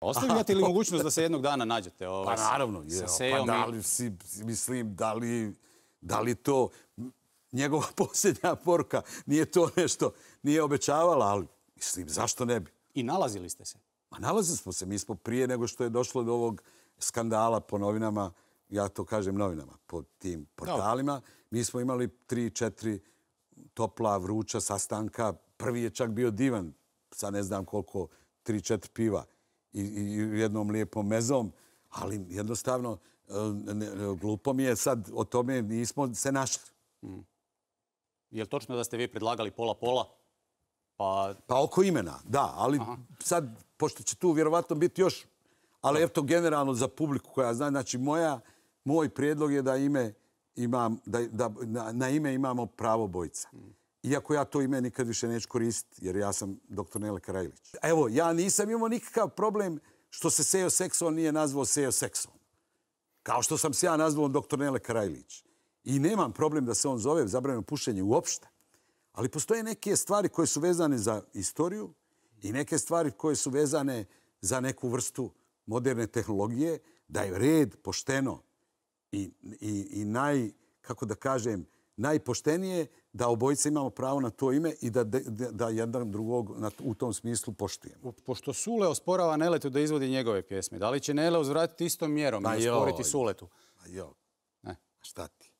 Ostavljate li mogućnost da se jednog dana nađete? Ovaj, pa naravno, pa mislim, da li to njegova posljednja porka nije to nešto, nije obećavala, ali mislim, zašto ne bi? I nalazili ste se? Ma nalazili smo se, mi smo prije nego što je došlo do ovog skandala po novinama, ja to kažem novinama, po tim portalima, mi smo imali tri, četiri topla, vruća sastanka, prvi je čak bio divan, sa ne znam koliko, tri, četiri piva, i jednom lijepom mezom, ali jednostavno e, glupo mi je sad o tome nismo se našli. Hmm. Je li točno da ste vi predlagali pola-pola? Pa-, pa oko imena, da, ali sad, pošto će tu vjerovatno biti još, ali je to generalno za publiku koja zna, znači moj prijedlog je da na ime imamo pravo bojca. Znači, hmm. Iako ja to ime nikad više neću koristiti, jer ja sam doktor Nele Karajlić. Evo, ja nisam imao nikakav problem što se Sejo Sekson nije nazvao Sejo Sekson. Kao što sam se ja nazvao doktor Nele Karajlić. I nemam problem da se on zove zabranjeno pušenje uopšte. Ali postoje neke stvari koje su vezane za istoriju i neke stvari koje su vezane za neku vrstu moderne tehnologije, da je red pošteno i, i, i naj, kako da kažem, najpoštenije da obojice imamo pravo na to ime i da, da da jedan drugog na, u tom smislu poštujemo. Pošto Sule osporava Neletu da izvodi njegove pjesme, da li će Nele uzvratiti istom mjerom i osporiti Suletu? Ma jo, ne. šta ti?